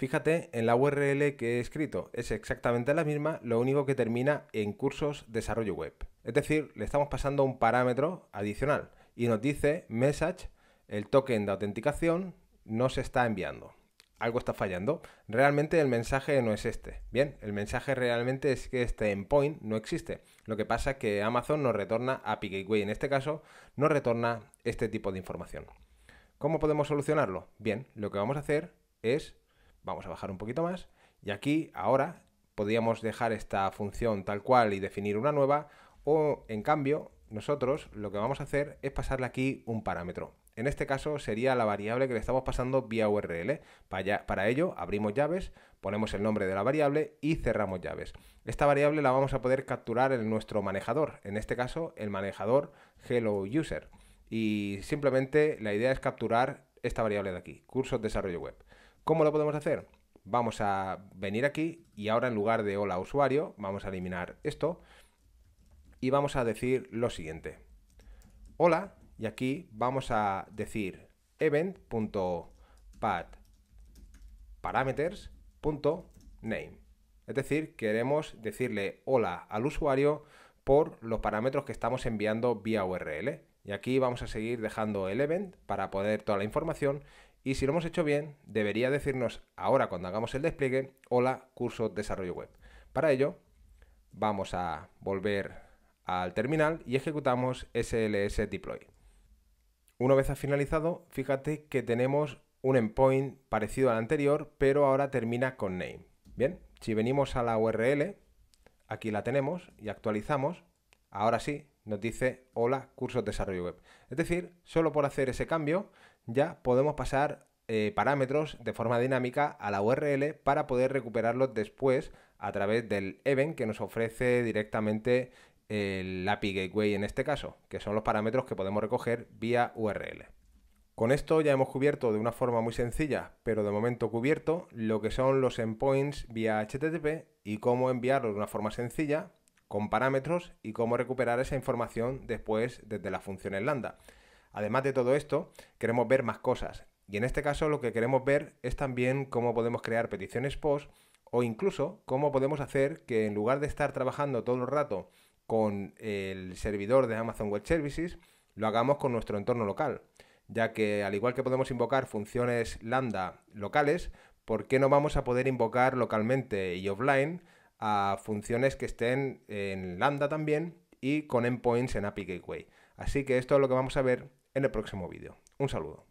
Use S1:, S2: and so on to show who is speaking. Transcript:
S1: Fíjate, en la URL que he escrito es exactamente la misma, lo único que termina en cursos desarrollo web. Es decir, le estamos pasando un parámetro adicional y nos dice message, el token de autenticación no se está enviando. Algo está fallando. Realmente el mensaje no es este. Bien, el mensaje realmente es que este endpoint no existe. Lo que pasa es que Amazon nos retorna a Gateway, en este caso, no retorna este tipo de información. ¿Cómo podemos solucionarlo? Bien, lo que vamos a hacer es Vamos a bajar un poquito más. Y aquí, ahora, podríamos dejar esta función tal cual y definir una nueva. O, en cambio, nosotros lo que vamos a hacer es pasarle aquí un parámetro. En este caso sería la variable que le estamos pasando vía URL. Para ello abrimos llaves, ponemos el nombre de la variable y cerramos llaves. Esta variable la vamos a poder capturar en nuestro manejador, en este caso el manejador hello user. Y simplemente la idea es capturar esta variable de aquí, cursos desarrollo web. ¿Cómo lo podemos hacer? Vamos a venir aquí y ahora en lugar de hola usuario, vamos a eliminar esto y vamos a decir lo siguiente. Hola, y aquí vamos a decir event.pad.parameters.name. Es decir, queremos decirle hola al usuario por los parámetros que estamos enviando vía URL. Y aquí vamos a seguir dejando el event para poder toda la información y si lo hemos hecho bien, debería decirnos ahora cuando hagamos el despliegue, hola, curso desarrollo web. Para ello, vamos a volver al terminal y ejecutamos SLS deploy. Una vez ha finalizado, fíjate que tenemos un endpoint parecido al anterior, pero ahora termina con name. Bien, si venimos a la URL, aquí la tenemos y actualizamos, ahora sí, nos dice hola, cursos de desarrollo web. Es decir, solo por hacer ese cambio ya podemos pasar eh, parámetros de forma dinámica a la URL para poder recuperarlos después a través del event que nos ofrece directamente el API Gateway en este caso, que son los parámetros que podemos recoger vía URL. Con esto ya hemos cubierto de una forma muy sencilla, pero de momento cubierto, lo que son los endpoints vía HTTP y cómo enviarlos de una forma sencilla con parámetros y cómo recuperar esa información después desde las funciones lambda. Además de todo esto, queremos ver más cosas. Y en este caso lo que queremos ver es también cómo podemos crear peticiones POST o incluso cómo podemos hacer que en lugar de estar trabajando todo el rato con el servidor de Amazon Web Services, lo hagamos con nuestro entorno local. Ya que al igual que podemos invocar funciones lambda locales, ¿por qué no vamos a poder invocar localmente y offline a funciones que estén en Lambda también y con endpoints en API Gateway. Así que esto es lo que vamos a ver en el próximo vídeo. Un saludo.